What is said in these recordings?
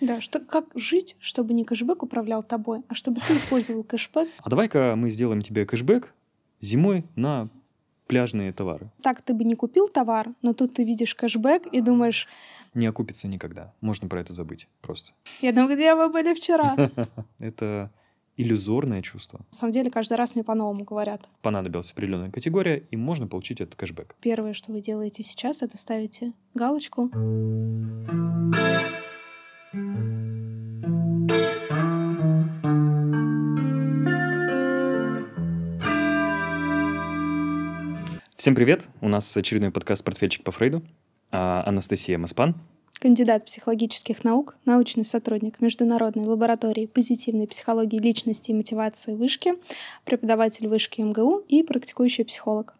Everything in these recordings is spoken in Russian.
Да, что, как жить, чтобы не кэшбэк управлял тобой, а чтобы ты использовал кэшбэк. А давай-ка мы сделаем тебе кэшбэк зимой на пляжные товары. Так ты бы не купил товар, но тут ты видишь кэшбэк и думаешь... Не окупится никогда. Можно про это забыть просто. Я думаю, где вы были вчера? Это иллюзорное чувство. На самом деле, каждый раз мне по-новому говорят. Понадобилась определенная категория, и можно получить этот кэшбэк. Первое, что вы делаете сейчас, это ставите галочку. Всем привет! У нас очередной подкаст «Портфельчик по Фрейду». А, Анастасия Маспан. Кандидат психологических наук, научный сотрудник Международной лаборатории позитивной психологии личности и мотивации Вышки, преподаватель Вышки МГУ и практикующий психолог.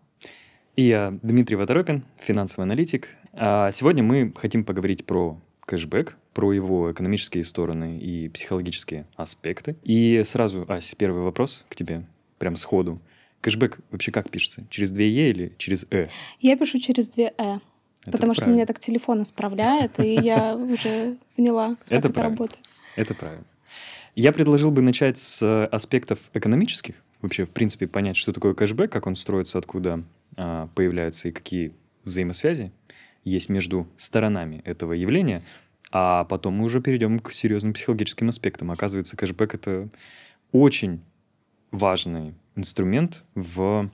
И я Дмитрий Водоропин, финансовый аналитик. А, сегодня мы хотим поговорить про кэшбэк, про его экономические стороны и психологические аспекты. И сразу, Ась, первый вопрос к тебе, прям сходу. Кэшбэк вообще как пишется? Через две «е» или через «э»? Я пишу через две «э». Это потому что правильно. меня так телефон исправляет, и я уже поняла, как это, работает. Это правильно. Я предложил бы начать с э, аспектов экономических, вообще, в принципе, понять, что такое кэшбэк, как он строится, откуда а, появляется и какие взаимосвязи есть между сторонами этого явления. А потом мы уже перейдем к серьезным психологическим аспектам. Оказывается, кэшбэк — это очень важный инструмент в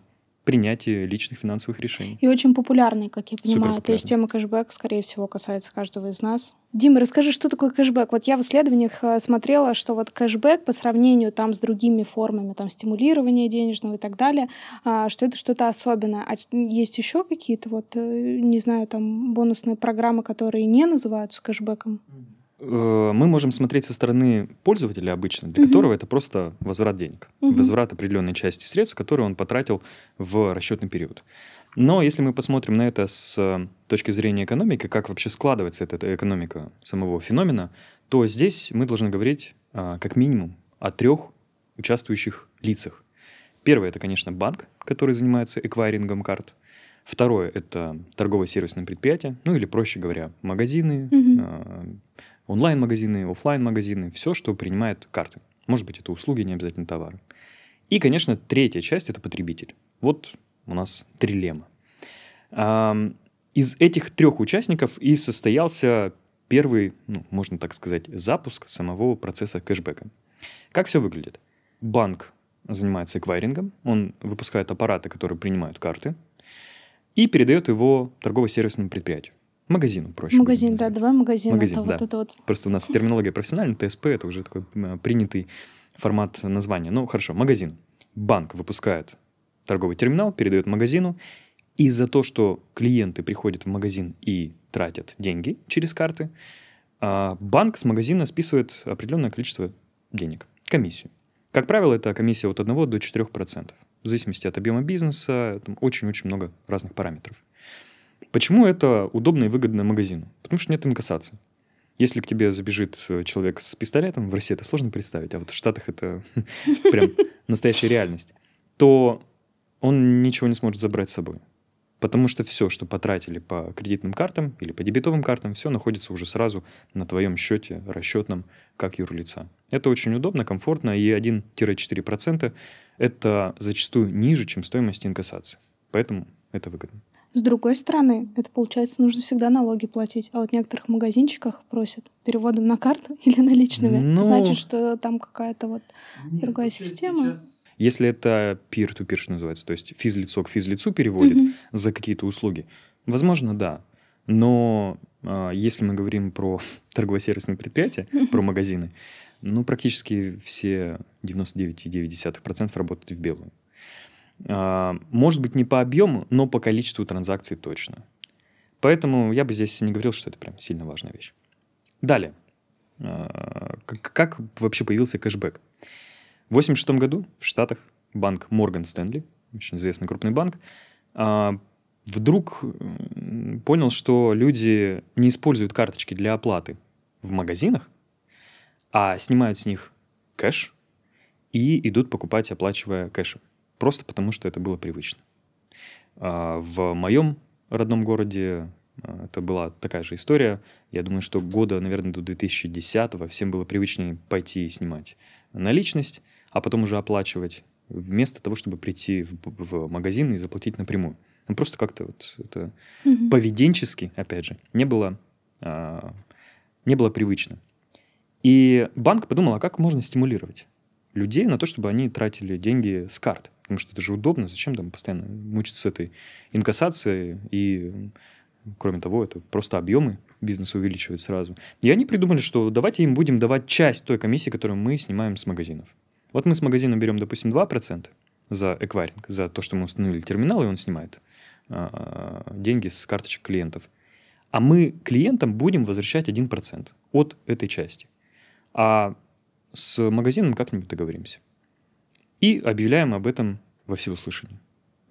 принятии личных финансовых решений. И очень популярный, как я понимаю. То есть тема кэшбэк, скорее всего, касается каждого из нас. Дима, расскажи, что такое кэшбэк? Вот я в исследованиях э, смотрела, что вот кэшбэк по сравнению там с другими формами, там стимулирования денежного и так далее, а, что это что-то особенное. А есть еще какие-то вот, э, не знаю, там бонусные программы, которые не называются кэшбэком? Mm-hmm. Э, мы можем смотреть со стороны пользователя обычно, для угу. которого это просто возврат денег, угу. возврат определенной части средств, которые он потратил в расчетный период. Но если мы посмотрим на это с э, точки зрения экономики, как вообще складывается эта экономика самого феномена, то здесь мы должны говорить а, как минимум о трех участвующих лицах. Первое – это, конечно, банк, который занимается эквайрингом карт. Второе – это торгово сервисное предприятие, ну или, проще говоря, магазины, угу онлайн-магазины, офлайн-магазины, все, что принимает карты. Может быть, это услуги, не обязательно товары. И, конечно, третья часть – это потребитель. Вот у нас трилема. Из этих трех участников и состоялся первый, ну, можно так сказать, запуск самого процесса кэшбэка. Как все выглядит? Банк занимается эквайрингом, он выпускает аппараты, которые принимают карты, и передает его торгово-сервисному предприятию. Магазину проще. Магазин, да, давай магазин. магазин это да. вот это вот. Просто у нас терминология профессиональная, ТСП это уже такой принятый формат названия. Ну, хорошо, магазин. Банк выпускает торговый терминал, передает магазину, и за то, что клиенты приходят в магазин и тратят деньги через карты, а, банк с магазина списывает определенное количество денег, комиссию. Как правило, это комиссия от 1 до 4%. В зависимости от объема бизнеса, очень-очень много разных параметров. Почему это удобно и выгодно магазину? Потому что нет инкассации. Если к тебе забежит э, человек с пистолетом, в России это сложно представить, а вот в Штатах это прям настоящая реальность, то он ничего не сможет забрать с собой. Потому что все, что потратили по кредитным картам или по дебетовым картам, все находится уже сразу на твоем счете расчетном как юрлица. Это очень удобно, комфортно, и 1-4% это зачастую ниже, чем стоимость инкассации. Поэтому это выгодно. С другой стороны, это получается, нужно всегда налоги платить. А вот в некоторых магазинчиках просят переводом на карту или наличными. Ну... Значит, что там какая-то вот Нет, другая система. Сейчас... Если это peer-to-peer, что называется, то есть физлицо к физлицу переводит угу. за какие-то услуги, возможно, да. Но э, если мы говорим про торгово-сервисные предприятия, про магазины, ну, практически все 99,9% работают в белую. А, может быть, не по объему, но по количеству транзакций точно. Поэтому я бы здесь не говорил, что это прям сильно важная вещь. Далее. А, как вообще появился кэшбэк? В 1986 году в Штатах банк Морган Стэнли, очень известный крупный банк, а, вдруг понял, что люди не используют карточки для оплаты в магазинах, а снимают с них кэш и идут покупать, оплачивая кэшем просто потому что это было привычно. А, в моем родном городе а, это была такая же история. Я думаю, что года, наверное, до 2010-го всем было привычнее пойти и снимать наличность, а потом уже оплачивать, вместо того, чтобы прийти в, в магазин и заплатить напрямую. Ну, просто как-то вот это угу. поведенчески, опять же, не было, а, не было привычно. И банк подумал, а как можно стимулировать людей на то, чтобы они тратили деньги с карт? потому что это же удобно. Зачем там постоянно мучиться с этой инкассацией? И, кроме того, это просто объемы бизнеса увеличивать сразу. И они придумали, что давайте им будем давать часть той комиссии, которую мы снимаем с магазинов. Вот мы с магазина берем, допустим, 2% за эквайринг, за то, что мы установили терминал, и он снимает а, а, деньги с карточек клиентов. А мы клиентам будем возвращать 1% от этой части. А с магазином как-нибудь договоримся и объявляем об этом во всеуслышание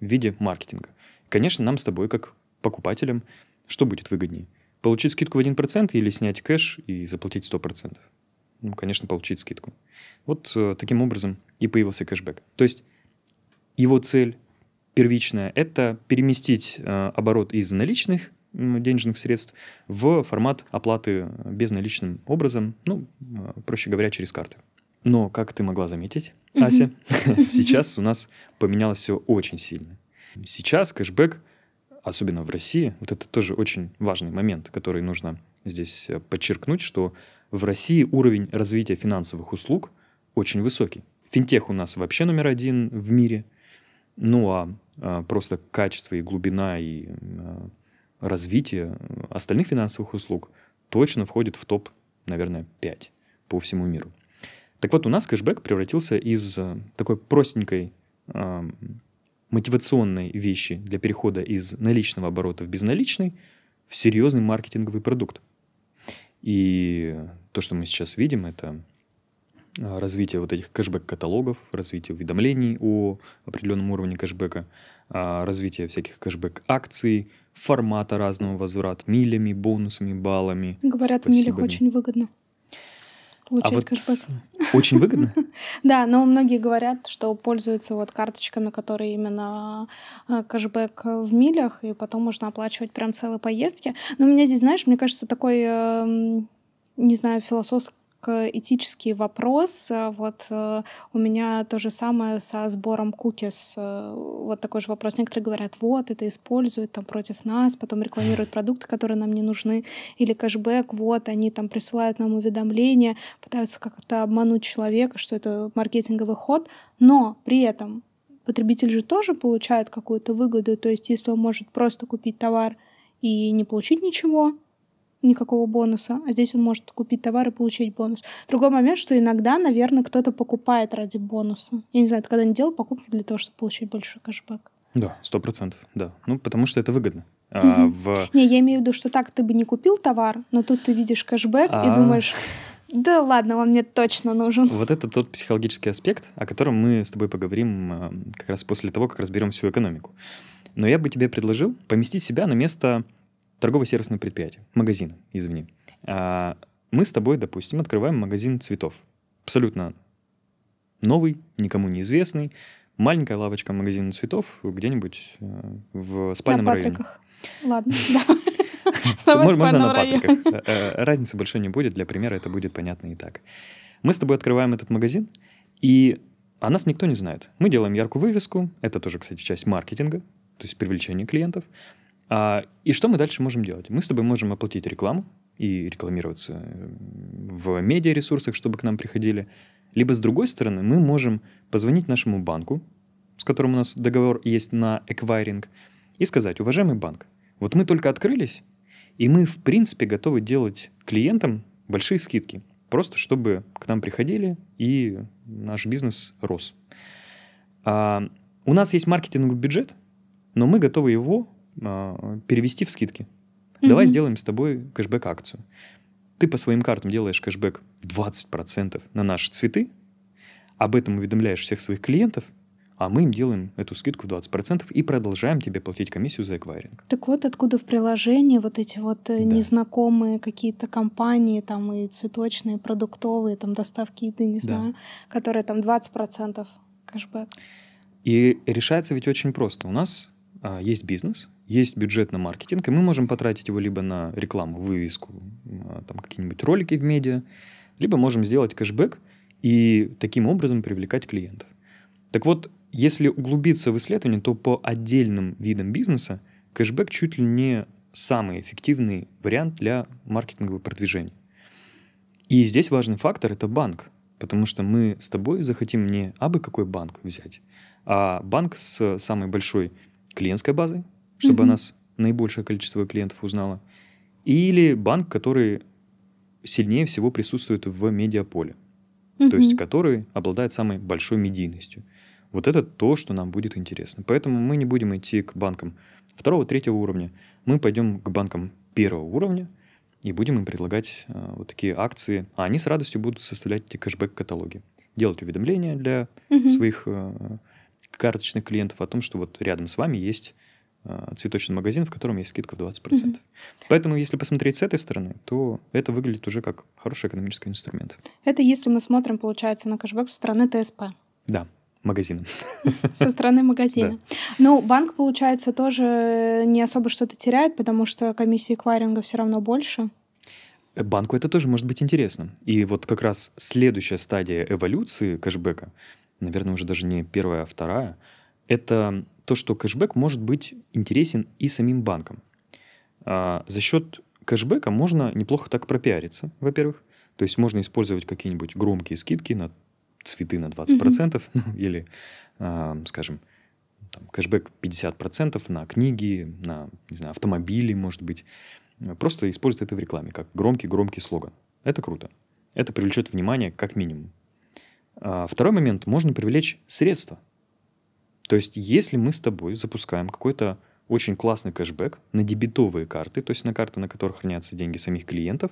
в виде маркетинга. Конечно, нам с тобой, как покупателям, что будет выгоднее? Получить скидку в 1% или снять кэш и заплатить 100%? Ну, конечно, получить скидку. Вот э, таким образом и появился кэшбэк. То есть его цель первичная – это переместить э, оборот из наличных э, денежных средств в формат оплаты безналичным образом, ну, э, проще говоря, через карты. Но, как ты могла заметить, Ася, сейчас у нас поменялось все очень сильно. Сейчас кэшбэк, особенно в России, вот это тоже очень важный момент, который нужно здесь э, подчеркнуть, что в России уровень развития финансовых услуг очень высокий. Финтех у нас вообще номер один в мире. Ну а, а просто качество и глубина и а, развитие остальных финансовых услуг точно входит в топ, наверное, 5 по всему миру. Так вот, у нас кэшбэк превратился из э, такой простенькой мотивационной вещи для перехода из наличного оборота в безналичный в серьезный маркетинговый продукт. И то, что мы сейчас видим, это а, развитие вот этих кэшбэк-каталогов, развитие уведомлений о определенном уровне кэшбэка, а, развитие всяких кэшбэк-акций, формата разного возврат, милями, бонусами, баллами. Говорят, в милях очень выгодно получать а вот кэшбэк. Очень выгодно? Да, но многие говорят, что пользуются вот карточками, которые именно э, кэшбэк в милях, и потом можно оплачивать прям целые поездки. Но у меня здесь, знаешь, мне кажется, такой, эм, не знаю, философский этический вопрос. Э, вот э, у меня то же самое со сбором кукис. Э, вот такой же вопрос. Некоторые говорят, вот, это используют там против нас, потом рекламируют продукты, которые нам не нужны. Или кэшбэк, вот, они там присылают нам уведомления, пытаются как-то обмануть человека, что это маркетинговый ход. Но при этом потребитель же тоже получает какую-то выгоду. То есть если он может просто купить товар и не получить ничего, никакого бонуса, а здесь он может купить товар и получить бонус. Другой момент, что иногда, наверное, кто-то покупает ради бонуса. Я не знаю, ты когда не делал покупки для того, чтобы получить большой кэшбэк? Да, сто процентов, да. Ну, потому что это выгодно. Угу. в... Не, я имею в виду, что так ты бы не купил товар, но тут ты видишь кэшбэк а... и думаешь, да ладно, он мне точно нужен. Вот это тот психологический аспект, о котором мы с тобой поговорим э, как раз после того, как разберем всю экономику. Но я бы тебе предложил поместить себя на место торгово сервисное предприятие, магазин извини. А, мы с тобой, допустим, открываем магазин цветов. Абсолютно новый, никому неизвестный, маленькая лавочка магазина цветов где-нибудь э, в спальном на районе. Ладно, да. Можно на Патриках. Э, э, разницы большой не будет, для примера это будет понятно и так. Мы с тобой открываем этот магазин, и о нас никто не знает. Мы делаем яркую вывеску, это тоже, кстати, часть маркетинга, то есть привлечение клиентов – а, и что мы дальше можем делать? Мы с тобой можем оплатить рекламу и рекламироваться э, в медиаресурсах, чтобы к нам приходили. Либо, с другой стороны, мы можем позвонить нашему банку, с которым у нас договор есть на эквайринг, и сказать, уважаемый банк, вот мы только открылись, и мы, в принципе, готовы делать клиентам большие скидки, просто чтобы к нам приходили и наш бизнес рос. А, у нас есть маркетинговый бюджет, но мы готовы его а, перевести в скидки. Mm-hmm. Давай сделаем с тобой кэшбэк-акцию. Ты по своим картам делаешь кэшбэк в 20% на наши цветы, об этом уведомляешь всех своих клиентов, а мы им делаем эту скидку в 20% и продолжаем тебе платить комиссию за эквайринг. Так вот, откуда в приложении вот эти вот э, да. незнакомые какие-то компании, там и цветочные, продуктовые, там доставки еды, не да. знаю, которые там 20% кэшбэк. И решается ведь очень просто. У нас а, есть бизнес, есть бюджет на маркетинг, и мы можем потратить его либо на рекламу, вывеску, а, там какие-нибудь ролики в медиа, либо можем сделать кэшбэк и таким образом привлекать клиентов. Так вот, если углубиться в исследование, то по отдельным видам бизнеса кэшбэк чуть ли не самый эффективный вариант для маркетингового продвижения. И здесь важный фактор – это банк, потому что мы с тобой захотим не абы какой банк взять, а банк с самой большой клиентской базой, чтобы mm-hmm. нас наибольшее количество клиентов узнало, или банк, который сильнее всего присутствует в медиаполе, mm-hmm. то есть который обладает самой большой медийностью. Вот это то, что нам будет интересно. Поэтому мы не будем идти к банкам второго, третьего уровня. Мы пойдем к банкам первого уровня и будем им предлагать э, вот такие акции. А они с радостью будут составлять эти кэшбэк-каталоги, делать уведомления для mm-hmm. своих э, карточных клиентов о том, что вот рядом с вами есть э, цветочный магазин, в котором есть скидка в 20%. Mm-hmm. Поэтому, если посмотреть с этой стороны, то это выглядит уже как хороший экономический инструмент. Это если мы смотрим, получается, на кэшбэк со стороны ТСП. Да, магазина. Со стороны магазина. Ну, банк, получается, тоже э, не особо что-то теряет, потому что комиссии эквайринга все равно больше. Э, банку это тоже может быть интересно. И вот как раз следующая стадия эволюции кэшбэка — наверное, уже даже не первая, а вторая, это то, что кэшбэк может быть интересен и самим банкам. А, за счет кэшбэка можно неплохо так пропиариться, во-первых. То есть можно использовать какие-нибудь громкие скидки на цветы на 20%, mm-hmm. ну, или, а, скажем, там, кэшбэк 50% на книги, на, не знаю, автомобили, может быть. Просто использовать это в рекламе, как громкий-громкий слоган. Это круто. Это привлечет внимание как минимум. А, второй момент. Можно привлечь средства. То есть, если мы с тобой запускаем какой-то очень классный кэшбэк на дебетовые карты, то есть на карты, на которых хранятся деньги самих клиентов,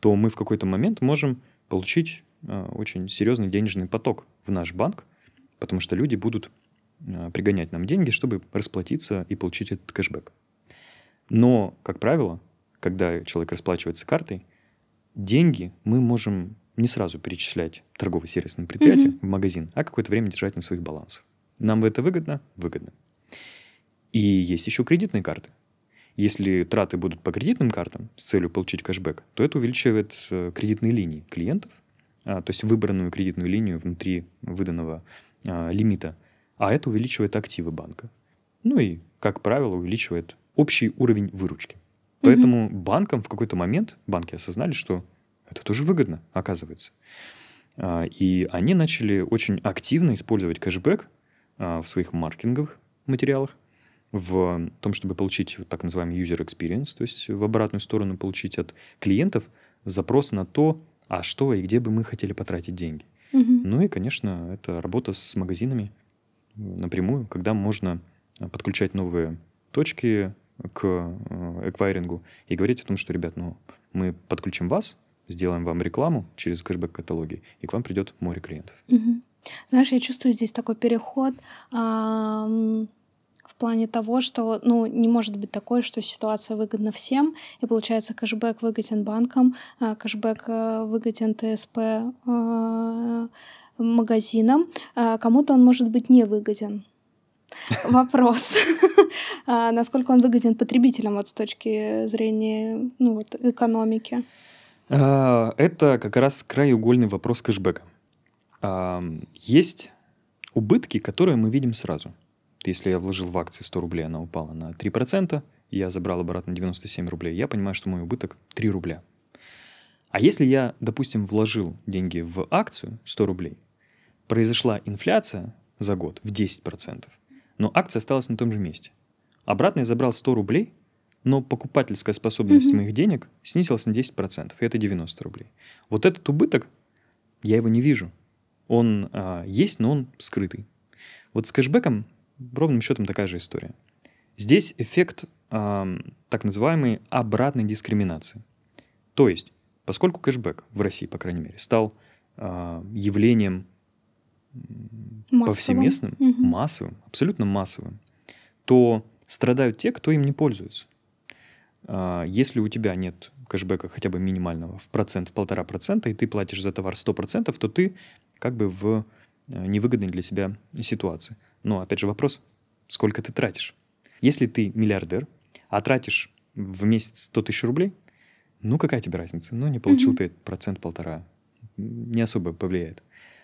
то мы в какой-то момент можем получить а, очень серьезный денежный поток в наш банк, потому что люди будут а, пригонять нам деньги, чтобы расплатиться и получить этот кэшбэк. Но, как правило, когда человек расплачивается картой, деньги мы можем не сразу перечислять торговый сервис на предприятие, mm-hmm. в магазин, а какое-то время держать на своих балансах. Нам это выгодно? Выгодно. И есть еще кредитные карты. Если траты будут по кредитным картам с целью получить кэшбэк, то это увеличивает э, кредитные линии клиентов, а, то есть выбранную кредитную линию внутри выданного а, лимита, а это увеличивает активы банка. Ну и, как правило, увеличивает общий уровень выручки. Поэтому угу. банкам в какой-то момент банки осознали, что это тоже выгодно, оказывается. А, и они начали очень активно использовать кэшбэк а, в своих маркетинговых материалах, в том, чтобы получить вот так называемый user experience, то есть в обратную сторону получить от клиентов запрос на то, а что и где бы мы хотели потратить деньги. Угу. Ну и, конечно, это работа с магазинами напрямую, когда можно подключать новые точки к э, эквайрингу и говорить о том, что, ребят, ну, мы подключим вас, сделаем вам рекламу через кэшбэк-каталоги, и к вам придет море клиентов. Знаешь, я чувствую здесь такой переход в плане того, что ну, не может быть такое, что ситуация выгодна всем, и получается кэшбэк выгоден банкам, а, кэшбэк э, выгоден ТСП э, магазинам, а кому-то он может быть не выгоден. Вопрос. А насколько он выгоден потребителям вот с точки зрения ну, вот, экономики? А, это как раз краеугольный вопрос кэшбэка. Есть убытки, которые мы видим сразу. Если я вложил в акции 100 рублей, она упала на 3%, я забрал обратно 97 рублей, я понимаю, что мой убыток 3 рубля. А если я, допустим, вложил деньги в акцию 100 рублей, произошла инфляция за год в 10%, но акция осталась на том же месте. Обратно я забрал 100 рублей, но покупательская способность угу. моих денег снизилась на 10%, и это 90 рублей. Вот этот убыток, я его не вижу. Он а, есть, но он скрытый. Вот с кэшбэком ровным счетом такая же история. Здесь эффект а, так называемой обратной дискриминации. То есть, поскольку кэшбэк в России, по крайней мере, стал а, явлением массовым. повсеместным, угу. массовым, абсолютно массовым, то страдают те, кто им не пользуется. А, если у тебя нет кэшбэка хотя бы минимального в процент, в полтора процента, и ты платишь за товар 100%, то ты как бы в э, невыгодной для себя ситуации. Но опять же вопрос, сколько ты тратишь? Если ты миллиардер, а тратишь в месяц 100 тысяч рублей, ну какая тебе разница? Ну не получил mm-hmm. ты процент-полтора, не особо повлияет.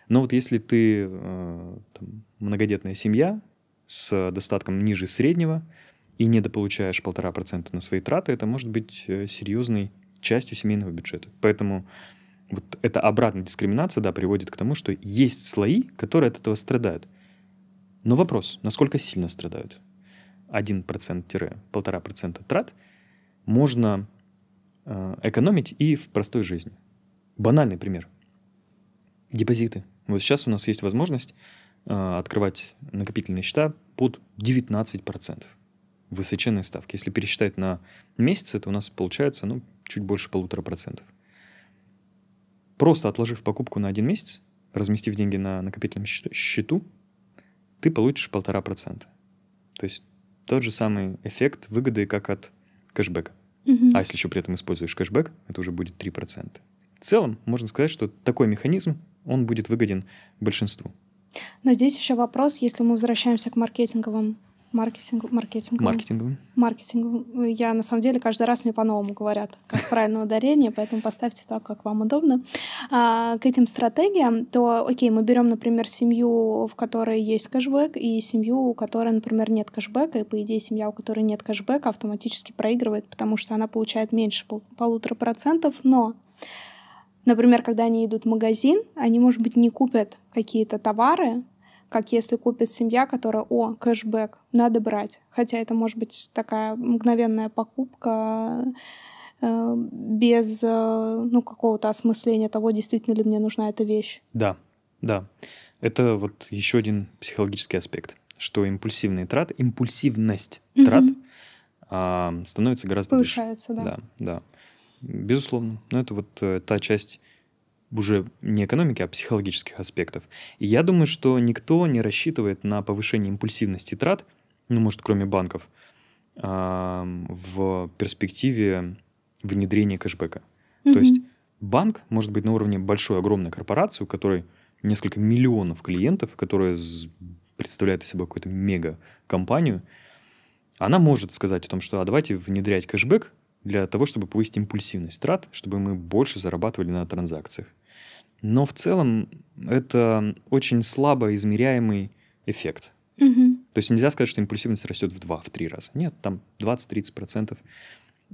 Но вот если ты э, там, многодетная семья с э, достатком ниже среднего, и недополучаешь полтора процента на свои траты, это может быть э, серьезной частью семейного бюджета. Поэтому вот эта обратная дискриминация, да, приводит к тому, что есть слои, которые от этого страдают. Но вопрос, насколько сильно страдают? 1%-1,5% трат можно э, экономить и в простой жизни. Банальный пример. Депозиты. Вот сейчас у нас есть возможность э, открывать накопительные счета под 19% высоченная ставка. Если пересчитать на месяц, это у нас получается ну, чуть больше полутора процентов. Просто отложив покупку на один месяц, разместив деньги на накопительном счету, ты получишь полтора процента. То есть тот же самый эффект выгоды, как от кэшбэка. Угу. А если еще при этом используешь кэшбэк, это уже будет три процента. В целом, можно сказать, что такой механизм, он будет выгоден большинству. Но здесь еще вопрос, если мы возвращаемся к маркетинговым маркетингу, маркетинговым. Маркетинговым. Маркетинговым. Я, на самом деле, каждый раз мне по-новому говорят, как правильное ударение, поэтому поставьте так, как вам удобно. А, к этим стратегиям, то, окей, мы берем, например, семью, в которой есть кэшбэк, и семью, у которой, например, нет кэшбэка, и, по идее, семья, у которой нет кэшбэка, автоматически проигрывает, потому что она получает меньше пол полутора процентов, но Например, когда они идут в магазин, они, может быть, не купят какие-то товары, как если купит семья, которая, о, кэшбэк, надо брать. Хотя это может быть такая мгновенная покупка э, без э, ну, какого-то осмысления того, действительно ли мне нужна эта вещь. Да, да. Это вот еще один психологический аспект, что импульсивные траты, импульсивность mm-hmm. трат э, становится гораздо Повышается, выше. Повышается, да. Да, да. Безусловно. Но это вот э, та часть уже не экономики, а психологических аспектов. И я думаю, что никто не рассчитывает на повышение импульсивности трат, ну, может, кроме банков, а, в перспективе внедрения кэшбэка. Mm-hmm. То есть банк может быть на уровне большой, огромной корпорации, у которой несколько миллионов клиентов, которая представляет из себя какую-то мега-компанию, она может сказать о том, что а давайте внедрять кэшбэк для того, чтобы повысить импульсивность трат, чтобы мы больше зарабатывали на транзакциях. Но в целом это очень слабо измеряемый эффект. Угу. То есть нельзя сказать, что импульсивность растет в 2, в 3 раза. Нет, там 20-30%,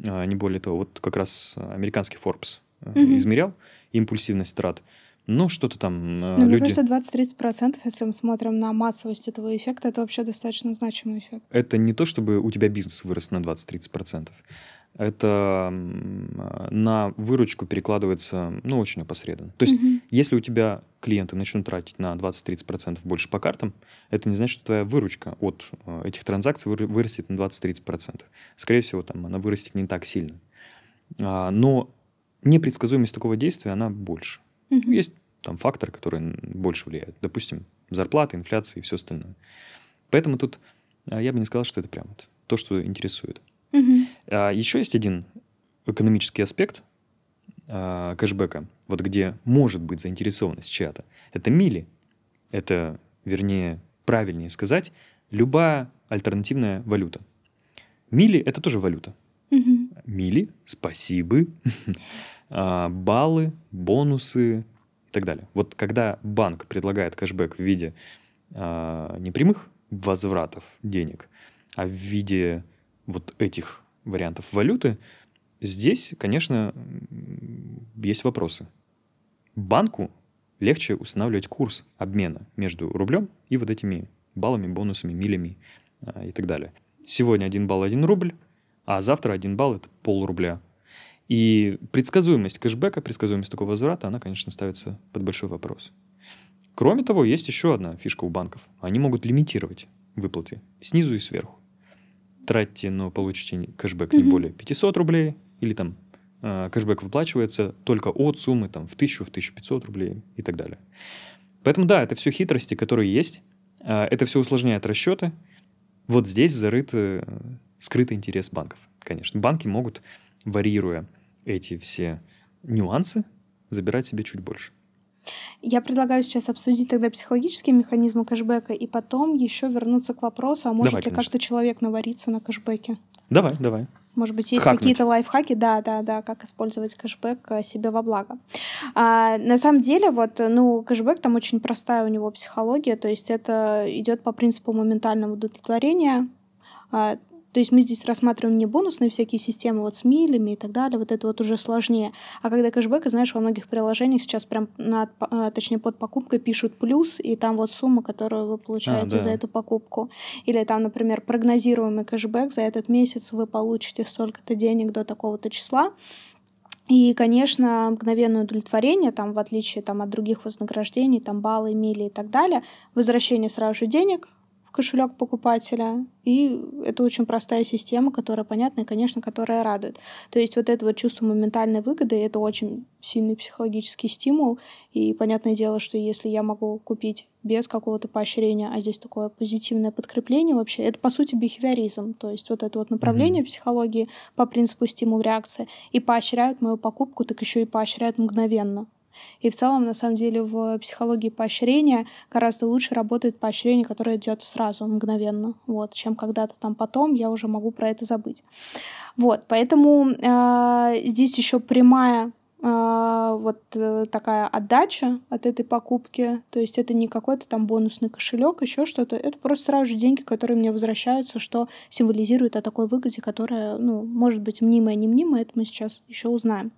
а, не более того. Вот как раз американский Forbes угу. измерял импульсивность трат. Ну, что-то там э, ну, люди... Ну, просто 20-30%, если мы смотрим на массовость этого эффекта, это вообще достаточно значимый эффект. Это не то, чтобы у тебя бизнес вырос на 20-30% это на выручку перекладывается, ну, очень опосредованно. То есть, угу. если у тебя клиенты начнут тратить на 20-30% больше по картам, это не значит, что твоя выручка от э, этих транзакций вырастет на 20-30%. Скорее всего, там она вырастет не так сильно. А, но непредсказуемость такого действия, она больше. Угу. Есть там факторы, которые больше влияют. Допустим, зарплата, инфляция и все остальное. Поэтому тут а, я бы не сказал, что это прям то, что интересует. Угу. А, еще есть один экономический аспект а, кэшбэка, вот где может быть заинтересованность чья-то. Это мили. Это, вернее, правильнее сказать, любая альтернативная валюта. Мили – это тоже валюта. Угу. Мили, спасибо, а, баллы, бонусы и так далее. Вот когда банк предлагает кэшбэк в виде непрямых возвратов денег, а в виде вот этих вариантов валюты, здесь, конечно, есть вопросы. Банку легче устанавливать курс обмена между рублем и вот этими баллами, бонусами, милями а, и так далее. Сегодня 1 балл 1 рубль, а завтра 1 балл это пол рубля. И предсказуемость кэшбэка, предсказуемость такого возврата, она, конечно, ставится под большой вопрос. Кроме того, есть еще одна фишка у банков. Они могут лимитировать выплаты снизу и сверху тратьте, но получите кэшбэк не более 500 рублей, или там а, кэшбэк выплачивается только от суммы там, в 1000, в 1500 рублей и так далее. Поэтому да, это все хитрости, которые есть. А, это все усложняет расчеты. Вот здесь зарыт э, скрытый интерес банков, конечно. Банки могут, варьируя эти все нюансы, забирать себе чуть больше. Я предлагаю сейчас обсудить тогда психологические механизмы кэшбэка и потом еще вернуться к вопросу, а может давай, ли как-то человек навариться на кэшбэке? Давай, давай. Может быть, есть Хакнуть. какие-то лайфхаки, да, да, да, как использовать кэшбэк э, себе во благо. А, на самом деле, вот, э, ну, кэшбэк там очень простая у него психология, то есть это идет по принципу моментального удовлетворения, а, то есть мы здесь рассматриваем не бонусные всякие системы вот с милями и так далее, вот это вот уже сложнее. А когда кэшбэк, знаешь, во многих приложениях сейчас прям, на, а, точнее, под покупкой пишут плюс, и там вот сумма, которую вы получаете а, да. за эту покупку. Или там, например, прогнозируемый кэшбэк, за этот месяц вы получите столько-то денег до такого-то числа. И, конечно, мгновенное удовлетворение, там, в отличие там, от других вознаграждений, там, баллы, мили и так далее, возвращение сразу же денег, кошелек покупателя. И это очень простая система, которая понятна и, конечно, которая радует. То есть вот это вот чувство моментальной выгоды — это очень сильный психологический стимул. И понятное дело, что если я могу купить без какого-то поощрения, а здесь такое позитивное подкрепление вообще, это, по сути, бихевиоризм. То есть вот это вот направление mm-hmm. психологии по принципу стимул реакция И поощряют мою покупку, так еще и поощряют мгновенно. И в целом, на самом деле, в психологии поощрения гораздо лучше работает поощрение, которое идет сразу, мгновенно, вот, чем когда-то там потом я уже могу про это забыть. Вот, поэтому а, а, э, здесь еще прямая вот такая отдача от этой покупки. То есть это не какой-то там бонусный кошелек, еще что-то. Это просто сразу же деньги, которые мне возвращаются, что символизирует о такой выгоде, которая, ну, может быть, мнимая, не мнимая, это мы сейчас еще узнаем.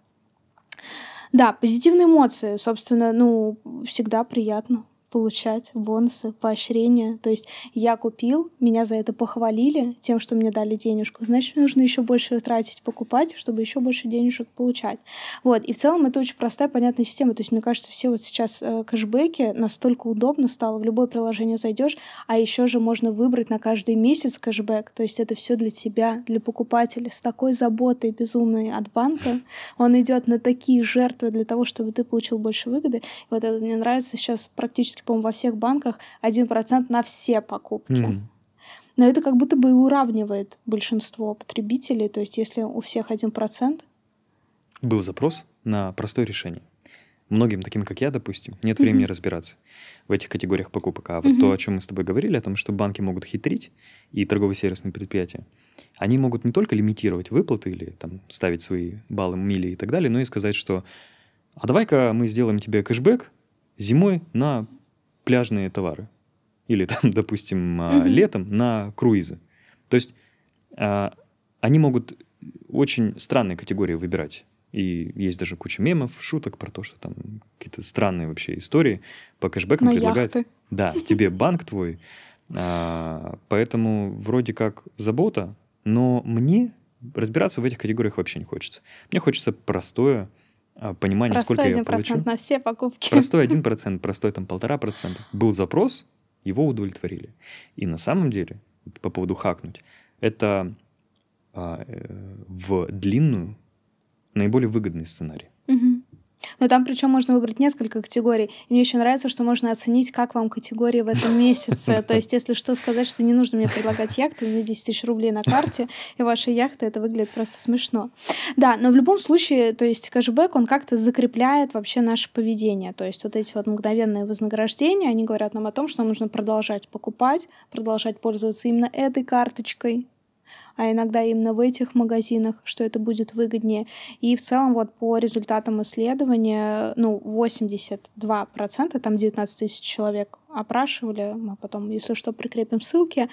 Да, позитивные эмоции, собственно, ну, всегда приятно получать бонусы, поощрения. То есть я купил, меня за это похвалили тем, что мне дали денежку. Значит, мне нужно еще больше тратить, покупать, чтобы еще больше денежек получать. Вот. И в целом это очень простая, понятная система. То есть, мне кажется, все вот сейчас э, кэшбэки настолько удобно стало. В любое приложение зайдешь, а еще же можно выбрать на каждый месяц кэшбэк. То есть это все для тебя, для покупателя. С такой заботой безумной от банка он идет на такие жертвы для того, чтобы ты получил больше выгоды. вот это мне нравится сейчас практически по-моему, во всех банках 1% на все покупки. mm Но это как будто бы и уравнивает большинство потребителей. То есть если у всех 1%... Был запрос на простое решение. Многим, таким как я, допустим, нет времени mm-hmm. разбираться в этих категориях покупок. А вот mm-hmm. то, о чем мы с тобой говорили, о том, что банки могут хитрить и торгово-сервисные предприятия, они могут не только лимитировать выплаты или там, ставить свои баллы, мили и так далее, но и сказать, что а давай-ка мы сделаем тебе кэшбэк зимой на пляжные товары. Или там, допустим, угу. летом на круизы. То есть а, они могут очень странные категории выбирать. И есть даже куча мемов, шуток про то, что там какие-то странные вообще истории по кэшбэкам На предлагают. Яхты. Да, тебе банк твой. А, поэтому вроде как забота, но мне разбираться в этих категориях вообще не хочется. Мне хочется простое, а, понимание, простой сколько 1 я получу. на все покупки. Простой 1%, простой там полтора процента. Был запрос, его удовлетворили. И на самом деле, по поводу хакнуть, это а, э, в длинную наиболее выгодный сценарий. Угу. Но там причем можно выбрать несколько категорий. И мне еще нравится, что можно оценить, как вам категории в этом месяце. То есть, если что, сказать, что не нужно мне предлагать яхту, у меня 10 тысяч рублей на карте, и ваша яхта, это выглядит просто смешно. Да, но в любом случае, то есть кэшбэк, он как-то закрепляет вообще наше поведение. То есть вот эти вот мгновенные вознаграждения, они говорят нам о том, что нужно продолжать покупать, продолжать пользоваться именно этой карточкой, а иногда именно в этих магазинах, что это будет выгоднее. И в целом вот по результатам исследования, ну, 82%, там 19 тысяч человек опрашивали, мы потом, если что, прикрепим ссылки,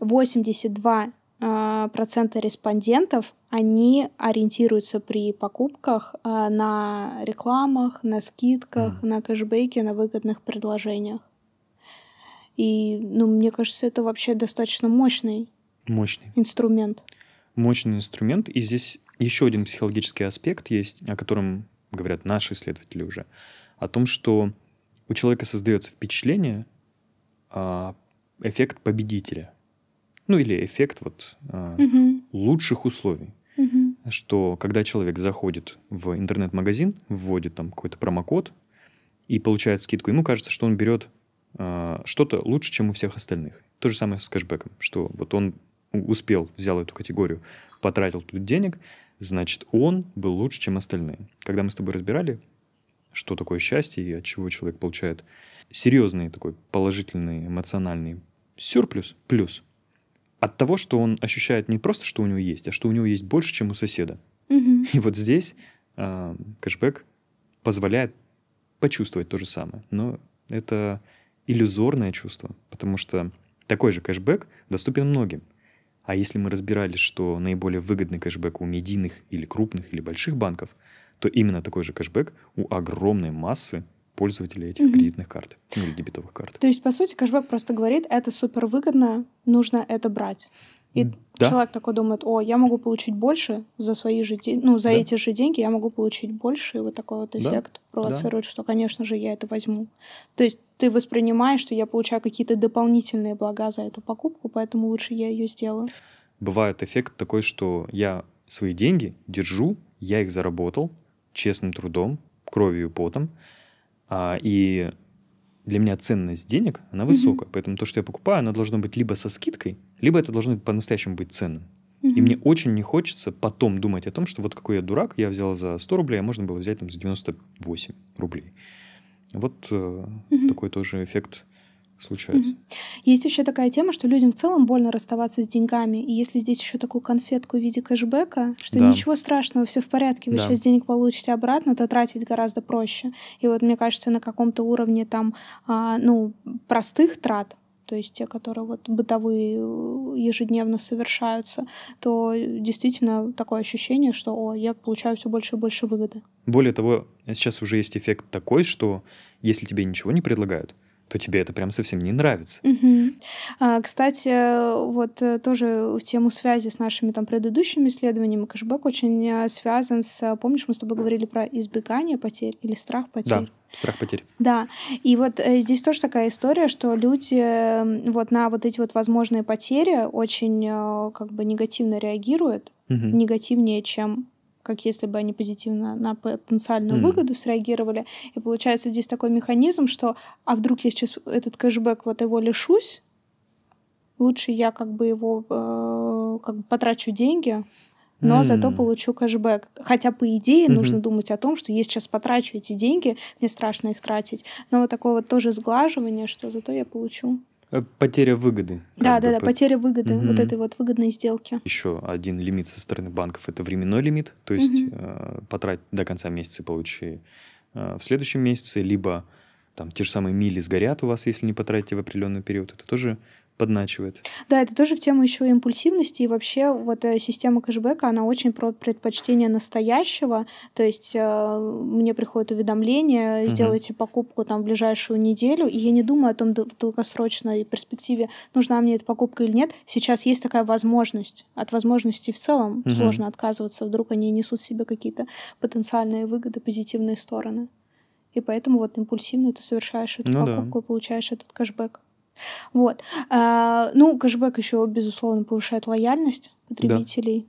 82 а, процента респондентов, они ориентируются при покупках а, на рекламах, на скидках, mm. на кэшбэке, на выгодных предложениях. И, ну, мне кажется, это вообще достаточно мощный Мощный. Инструмент. Мощный инструмент. И здесь еще один психологический аспект есть, о котором говорят наши исследователи уже. О том, что у человека создается впечатление, а, эффект победителя. Ну или эффект вот угу. лучших условий. Угу. Что когда человек заходит в интернет-магазин, вводит там какой-то промокод и получает скидку, ему кажется, что он берет а, что-то лучше, чем у всех остальных. То же самое с кэшбэком, что вот он успел, взял эту категорию, потратил тут денег, значит, он был лучше, чем остальные. Когда мы с тобой разбирали, что такое счастье и от чего человек получает серьезный такой положительный эмоциональный сюрплюс, плюс, от того, что он ощущает не просто, что у него есть, а что у него есть больше, чем у соседа. Угу. И вот здесь э, кэшбэк позволяет почувствовать то же самое. Но это иллюзорное чувство, потому что такой же кэшбэк доступен многим. А если мы разбирались, что наиболее выгодный кэшбэк у медийных или крупных или больших банков, то именно такой же кэшбэк у огромной массы пользователей этих угу. кредитных карт ну, или дебетовых карт. То есть, по сути, кэшбэк просто говорит, это супер выгодно, нужно это брать. И да. человек такой думает, о, я могу получить больше за свои же деньги, ну, за да. эти же деньги я могу получить больше, и вот такой вот эффект да. провоцирует, да. что, конечно же, я это возьму. То есть ты воспринимаешь, что я получаю какие-то дополнительные блага за эту покупку, поэтому лучше я ее сделаю. Бывает эффект такой, что я свои деньги держу, я их заработал честным трудом, кровью и потом, а, и для меня ценность денег, она высока, Mm-hmm. Поэтому то, что я покупаю, оно должно быть либо со скидкой, либо это должно по-настоящему быть ценным. Mm-hmm. И мне очень не хочется потом думать о том, что вот какой я дурак, я взял за 100 рублей, а можно было взять там за 98 рублей. Вот э, угу. такой тоже эффект случается. Угу. Есть еще такая тема, что людям в целом больно расставаться с деньгами. И если здесь еще такую конфетку в виде кэшбэка, что да. ничего страшного, все в порядке, вы да. сейчас денег получите обратно, то тратить гораздо проще. И вот мне кажется, на каком-то уровне там, а, ну, простых трат, то есть те, которые вот бытовые э, ежедневно совершаются, то э, действительно такое ощущение, что о, я получаю все больше и больше выгоды. Более того, а сейчас уже есть эффект такой, что если тебе ничего не предлагают, то тебе это прям совсем не нравится. Угу. А, кстати, вот э, тоже в тему связи с нашими там предыдущими исследованиями кэшбэк очень э, связан с... Э, помнишь, мы с тобой говорили про избегание потерь или страх потерь? Да. Страх потерь. Да. И вот э, здесь тоже такая история, что люди э, вот на вот эти вот возможные потери очень э, как бы негативно реагируют, угу. негативнее, чем как если бы они позитивно на потенциальную mm. выгоду среагировали. И получается здесь такой механизм, что а вдруг я сейчас этот кэшбэк, вот его лишусь, лучше я как бы его э, как бы потрачу деньги, но mm. зато получу кэшбэк. Хотя, по идее, mm-hmm. нужно думать о том, что я сейчас потрачу эти деньги, мне страшно их тратить. Но вот такое вот тоже сглаживание, что зато я получу Э, потеря выгоды. Да, да, бы. да, потеря выгоды, угу. вот этой вот выгодной сделки. Еще один лимит со стороны банков это временной лимит, то есть угу. э, потрать до конца месяца, получи э, в следующем месяце, либо там те же самые мили сгорят у вас, если не потратите в определенный период. Это тоже подначивает. Да, это тоже в тему еще импульсивности. И вообще вот э, система кэшбэка, она очень про предпочтение настоящего. То есть э, мне приходит уведомление, угу. сделайте покупку там в ближайшую неделю, и я не думаю о том в долгосрочной перспективе, нужна мне эта покупка или нет. Сейчас есть такая возможность. От возможности в целом угу. сложно отказываться. Вдруг они несут в себе какие-то потенциальные выгоды, позитивные стороны. И поэтому вот импульсивно ты совершаешь эту ну покупку да. и получаешь этот кэшбэк. Вот. А, ну, кэшбэк еще, безусловно, повышает лояльность потребителей. Да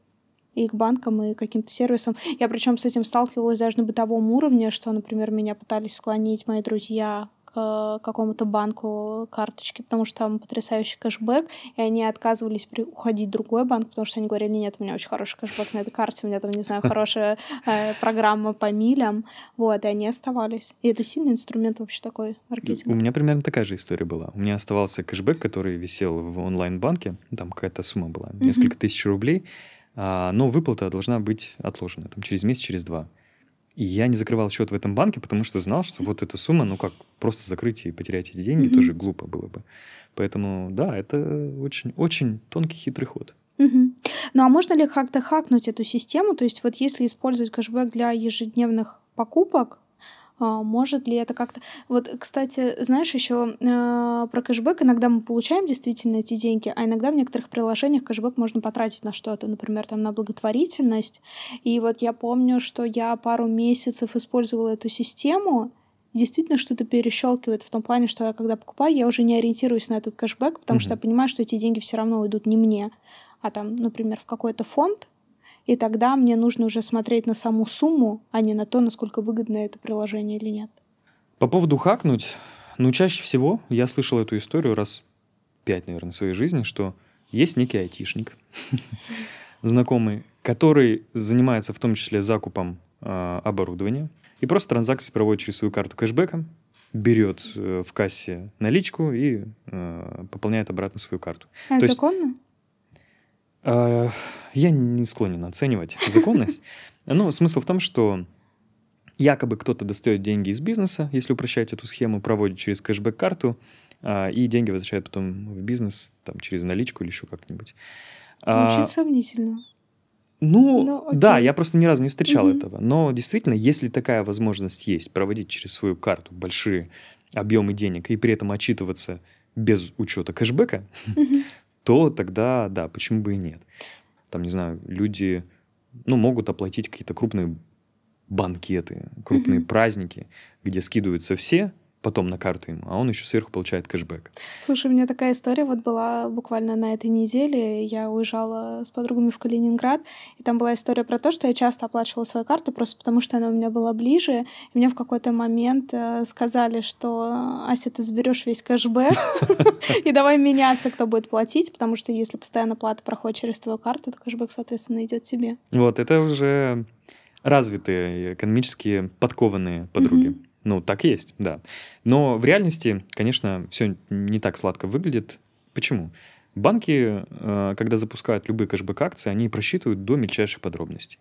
и к банкам, и к каким-то сервисам. Я причем с этим сталкивалась даже на бытовом уровне, что, например, меня пытались склонить мои друзья к какому-то банку карточки, потому что там потрясающий кэшбэк, и они отказывались уходить в другой банк, потому что они говорили, нет, у меня очень хороший кэшбэк на этой карте, у меня там, не знаю, хорошая э, программа по милям, вот, и они оставались. И это сильный инструмент вообще такой маркетинг. У меня примерно такая же история была. У меня оставался кэшбэк, который висел в онлайн-банке, ну, там какая-то сумма была, несколько тысяч рублей, а, но выплата должна быть отложена, там, через месяц, через два. И я не закрывал счет в этом банке, потому что знал, что вот эта сумма, ну как, просто закрыть и потерять эти деньги тоже глупо было бы. Поэтому, да, это очень-очень тонкий хитрый ход. Ну а можно ли как-то хакнуть эту систему? То есть вот если использовать кэшбэк для ежедневных покупок, а, может ли это как-то... Вот, кстати, знаешь, еще э, про кэшбэк иногда мы получаем действительно эти деньги, а иногда в некоторых приложениях кэшбэк можно потратить на что-то, например, там на благотворительность. И вот я помню, что я пару месяцев использовала эту систему, действительно что-то перещелкивает в том плане, что я когда покупаю, я уже не ориентируюсь на этот кэшбэк, потому mm-hmm. что я понимаю, что эти деньги все равно уйдут не мне, а там, например, в какой-то фонд, и тогда мне нужно уже смотреть на саму сумму, а не на то, насколько выгодно это приложение или нет. По поводу хакнуть, ну, чаще всего я слышал эту историю раз пять, наверное, в своей жизни, что есть некий айтишник, знакомый, который занимается в том числе закупом а, оборудования и просто транзакции проводит через свою карту кэшбэка, берет э, в кассе наличку и э, пополняет обратно свою карту. А это законно? А, я не склонен оценивать законность. Но смысл в том, что якобы кто-то достает деньги из бизнеса, если упрощать эту схему, проводит через кэшбэк-карту, а, и деньги возвращают потом в бизнес там, через наличку или еще как-нибудь. А, Звучит сомнительно. Ну, ну да, я просто ни разу не встречал угу. этого. Но действительно, если такая возможность есть, проводить через свою карту большие объемы денег и при этом отчитываться без учета кэшбэка, угу то тогда, да, почему бы и нет. Там, не знаю, люди, ну, могут оплатить какие-то крупные банкеты, крупные mm-hmm. праздники, где скидываются все, потом на карту ему, а он еще сверху получает кэшбэк. Слушай, у меня такая история вот была буквально на этой неделе. Я уезжала с подругами в Калининград, и там была история про то, что я часто оплачивала свою карту просто потому, что она у меня была ближе. И мне в какой-то момент э, сказали, что Ася, ты заберешь весь кэшбэк, и давай меняться, кто будет платить, потому что если постоянно плата проходит через твою карту, то кэшбэк, соответственно, идет тебе. Вот, это уже развитые, экономически подкованные подруги. Mm-hmm. Ну, так есть, да. Но в реальности, конечно, все не так сладко выглядит. Почему? Банки, э, когда запускают любые кэшбэк-акции, они просчитывают до мельчайшей подробности.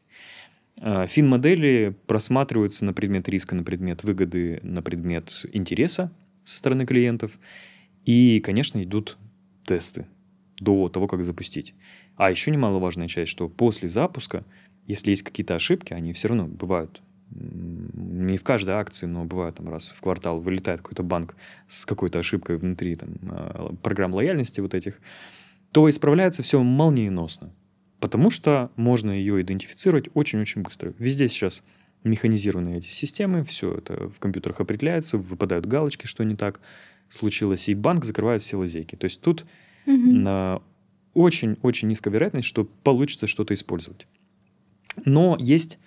Э, фин-модели просматриваются на предмет риска, на предмет выгоды, на предмет интереса со стороны клиентов. И, конечно, идут тесты до того, как запустить. А еще немаловажная часть, что после запуска, если есть какие-то ошибки, они все равно бывают не в каждой акции, но бывает там раз в квартал вылетает какой-то банк с какой-то ошибкой внутри там, а, программ лояльности вот этих, то исправляется все молниеносно. Потому что можно ее идентифицировать очень-очень быстро. Везде сейчас механизированные эти системы, все это в компьютерах определяется, выпадают галочки, что не так случилось, и банк закрывает все лазейки. То есть тут mm-hmm. очень-очень низкая вероятность, что получится что-то использовать. Но есть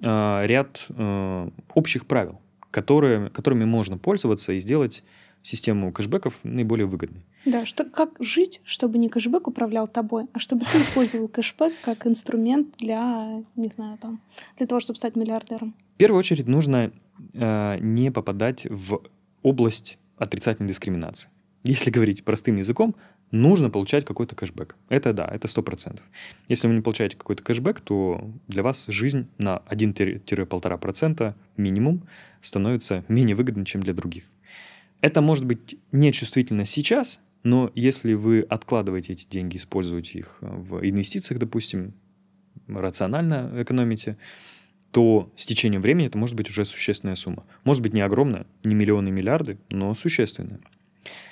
Э, ряд э, общих правил, которые, которыми можно пользоваться и сделать систему кэшбэков наиболее выгодной. Да, что, как жить, чтобы не кэшбэк управлял тобой, а чтобы ты использовал кэшбэк как инструмент для, не знаю, там, для того, чтобы стать миллиардером? В первую очередь нужно э, не попадать в область отрицательной дискриминации. Если говорить простым языком, нужно получать какой-то кэшбэк. Это да, это сто процентов. Если вы не получаете какой-то кэшбэк, то для вас жизнь на 1-1,5% минимум становится менее выгодной, чем для других. Это может быть нечувствительно сейчас, но если вы откладываете эти деньги, используете их в инвестициях, допустим, рационально экономите, то с течением времени это может быть уже существенная сумма. Может быть не огромная, не миллионы, миллиарды, но существенная.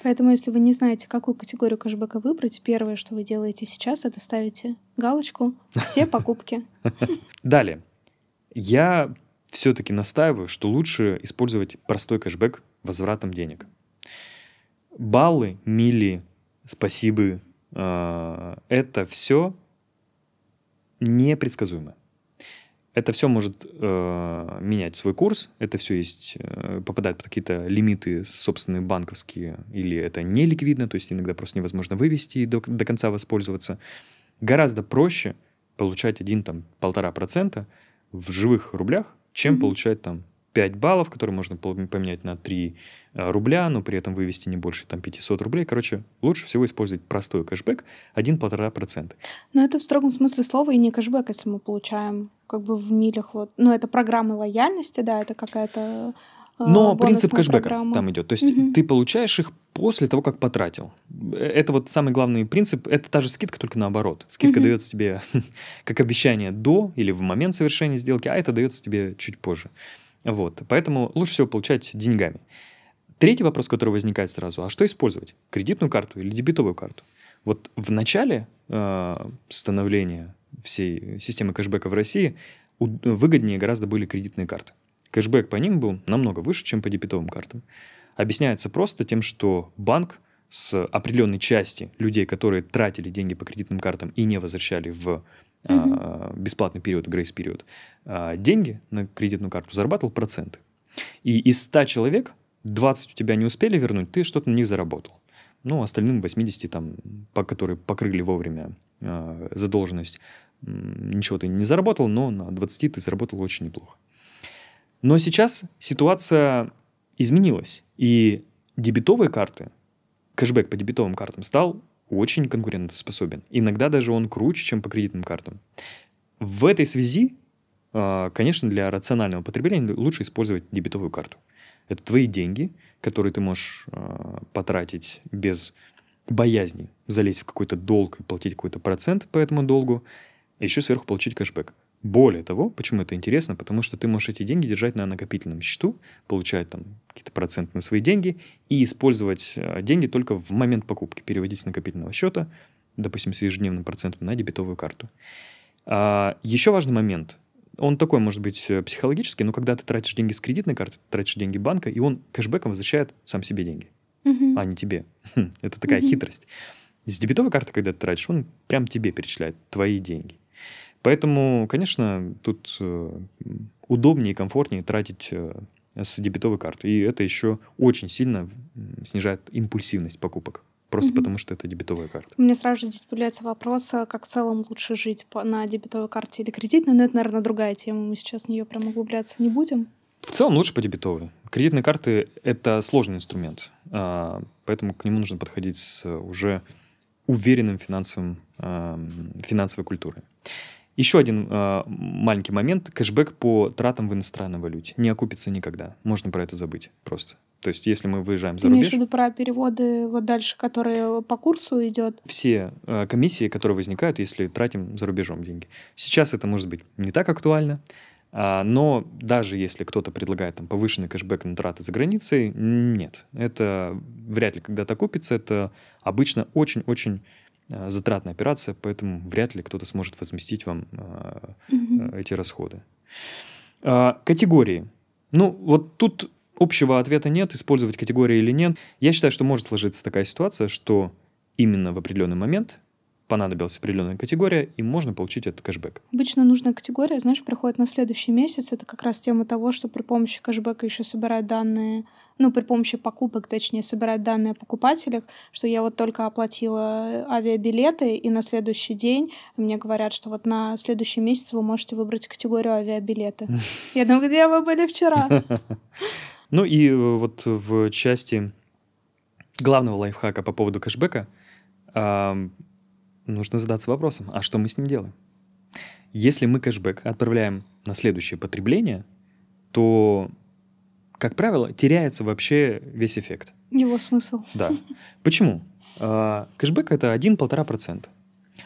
Поэтому, если вы не знаете, какую категорию кэшбэка выбрать, первое, что вы делаете сейчас, это ставите галочку «Все покупки». Далее. Я все-таки настаиваю, что лучше использовать простой кэшбэк возвратом денег. Баллы, мили, спасибо, а, это все непредсказуемо это все может э, менять свой курс, это все есть, э, попадает под какие-то лимиты собственные банковские, или это не ликвидно, то есть иногда просто невозможно вывести и до, до конца воспользоваться. Гораздо проще получать один там полтора процента в живых рублях, чем mm-hmm. получать там 5 баллов, которые можно поменять на 3 э, рубля, но при этом вывести не больше там, 500 рублей. Короче, лучше всего использовать простой кэшбэк 1-1,5%. Но ну, это в строгом смысле слова и не кэшбэк, если мы получаем как бы в милях. Вот. Но ну, это программы лояльности, да, это какая-то э, но принцип кэшбэка программа. там идет. То есть угу. ты получаешь их после того, как потратил. Э, это вот самый главный принцип. Это та же скидка, только наоборот. Скидка угу. дается тебе как обещание до или в момент совершения сделки, а это дается тебе чуть позже. Вот. Поэтому лучше всего получать деньгами. Третий вопрос, который возникает сразу, а что использовать? Кредитную карту или дебетовую карту? Вот в начале э, становления всей системы кэшбэка в России выгоднее гораздо были кредитные карты. Кэшбэк по ним был намного выше, чем по дебетовым картам. Объясняется просто тем, что банк с определенной части людей, которые тратили деньги по кредитным картам и не возвращали в угу. бесплатный период, грейс-период, а, деньги на кредитную карту, зарабатывал проценты. И из 100 человек 20 у тебя не успели вернуть, ты что-то на них заработал. Ну, остальным 80, там, по, которые покрыли вовремя э, задолженность, ничего ты не заработал, но на 20 ты заработал очень неплохо. Но сейчас ситуация изменилась, и дебетовые карты, кэшбэк по дебетовым картам стал очень конкурентоспособен. Иногда даже он круче, чем по кредитным картам. В этой связи, а, конечно, для рационального потребления лучше использовать дебетовую карту. Это твои деньги, которые ты можешь а, потратить без боязни залезть в какой-то долг и платить какой-то процент по этому долгу, а еще сверху получить кэшбэк. Более того, почему это интересно? Потому что ты можешь эти деньги держать на накопительном счету, получать там какие-то проценты на свои деньги и использовать э, деньги только в момент покупки, переводить с накопительного счета, допустим, с ежедневным процентом на дебетовую карту. А, еще важный момент. Он такой, может быть, э, психологический, но когда ты тратишь деньги с кредитной карты, ты тратишь деньги банка, и он кэшбэком возвращает сам себе деньги, uh-huh. а не тебе. Хм, это такая uh-huh. хитрость. С дебетовой карты, когда ты тратишь, он прям тебе перечисляет твои деньги. Поэтому, конечно, тут э, удобнее и комфортнее тратить э, с дебетовой карты. И это еще очень сильно снижает импульсивность покупок. Просто угу. потому, что это дебетовая карта. У меня сразу же здесь появляется вопрос, э, как в целом лучше жить на дебетовой карте или кредитной. Но это, наверное, другая тема. Мы сейчас в нее прям углубляться не будем. В целом лучше по дебетовой. Кредитные карты — это сложный инструмент. А, поэтому к нему нужно подходить с уже уверенным финансовым, эм, финансовой культурой. Еще один э, маленький момент. Кэшбэк по тратам в иностранной валюте. Не окупится никогда. Можно про это забыть просто. То есть, если мы выезжаем Ты за рубеж... Ты имеешь в виду про переводы вот дальше, которые по курсу идет? Все э, комиссии, которые возникают, если тратим за рубежом деньги. Сейчас это может быть не так актуально, э, но даже если кто-то предлагает там повышенный кэшбэк на траты за границей, нет. Это вряд ли когда-то окупится. Это обычно очень-очень Э, затратная операция, поэтому вряд ли кто-то сможет возместить вам э, э, эти расходы. А, категории. Ну, вот тут общего ответа нет, использовать категории или нет. Я считаю, что может сложиться такая ситуация, что именно в определенный момент понадобилась определенная категория, и можно получить этот кэшбэк. Обычно нужная категория, знаешь, приходит на следующий месяц. Это как раз тема того, что при помощи кэшбэка еще собирают данные ну, при помощи покупок, точнее, собирать данные о покупателях, что я вот только оплатила э, авиабилеты, и на следующий день мне говорят, что вот на следующий месяц вы можете выбрать категорию авиабилеты. Я думаю, где вы были вчера? Ну и э, вот в части главного лайфхака по поводу кэшбэка нужно задаться вопросом, а что мы с ним делаем? Если мы кэшбэк отправляем на следующее потребление, то как правило, теряется вообще весь эффект. Его смысл. Да. Почему? А, кэшбэк это 1-1,5%.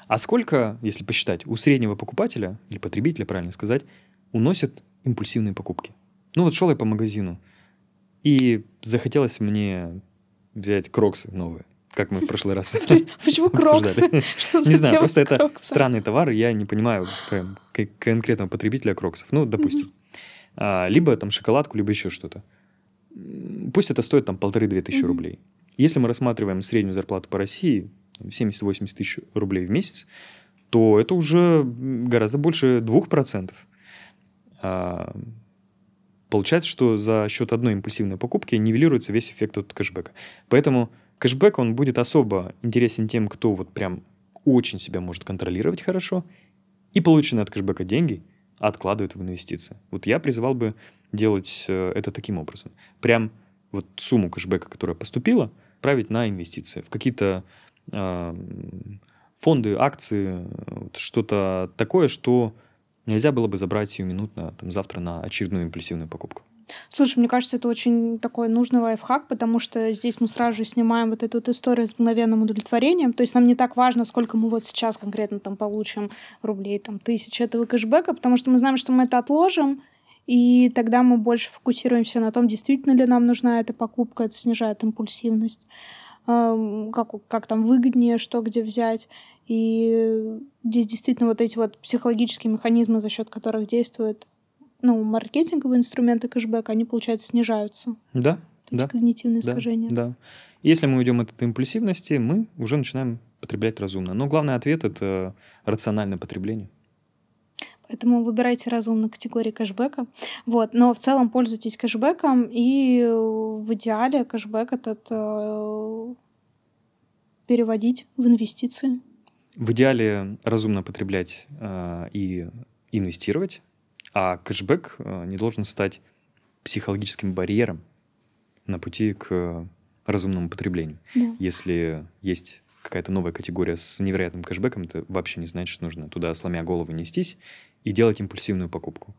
А сколько, если посчитать, у среднего покупателя, или потребителя, правильно сказать, уносят импульсивные покупки? Ну вот шел я по магазину, и захотелось мне взять кроксы новые, как мы в прошлый раз а Почему кроксы? Не знаю, просто это странный товар, я не понимаю конкретного потребителя кроксов. Ну, допустим. А, либо там шоколадку, либо еще что-то. Пусть это стоит там полторы-две тысячи mm-hmm. рублей. Если мы рассматриваем среднюю зарплату по России, 70-80 тысяч рублей в месяц, то это уже гораздо больше 2%. А, получается, что за счет одной импульсивной покупки нивелируется весь эффект от кэшбэка. Поэтому кэшбэк, он будет особо интересен тем, кто вот прям очень себя может контролировать хорошо, и полученные от кэшбэка деньги – откладывает в инвестиции. Вот я призывал бы делать э, это таким образом. Прям вот сумму кэшбэка, которая поступила, править на инвестиции, в какие-то э, фонды, акции, что-то такое, что нельзя было бы забрать ее минутно, там, завтра на очередную импульсивную покупку. Слушай, мне кажется, это очень такой нужный лайфхак, потому что здесь мы сразу же снимаем вот эту вот историю с мгновенным удовлетворением. То есть нам не так важно, сколько мы вот сейчас конкретно там получим рублей, там, тысяч этого кэшбэка, потому что мы знаем, что мы это отложим, и тогда мы больше фокусируемся на том, действительно ли нам нужна эта покупка, это снижает импульсивность, эм, как, как там выгоднее, что где взять. И здесь действительно вот эти вот психологические механизмы, за счет которых действует ну, маркетинговые инструменты кэшбэка, они, получается, снижаются. Да. То да. есть когнитивные да, Да. Если мы уйдем от этой импульсивности, мы уже начинаем потреблять разумно. Но главный ответ — это рациональное потребление. Поэтому выбирайте разумно категории кэшбэка. Вот. Но в целом пользуйтесь кэшбэком, и в идеале кэшбэк этот э, переводить в инвестиции. В идеале разумно потреблять э, и инвестировать а кэшбэк э, не должен стать психологическим барьером на пути к э, разумному потреблению. Да. Если есть какая-то новая категория с невероятным кэшбэком, это вообще не значит, что нужно туда, сломя голову, нестись и делать импульсивную покупку.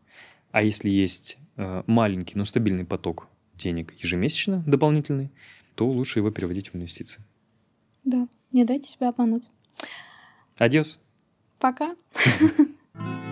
А если есть э, маленький, но стабильный поток денег ежемесячно дополнительный, то лучше его переводить в инвестиции. Да, не дайте себя обмануть. Адьос. Пока.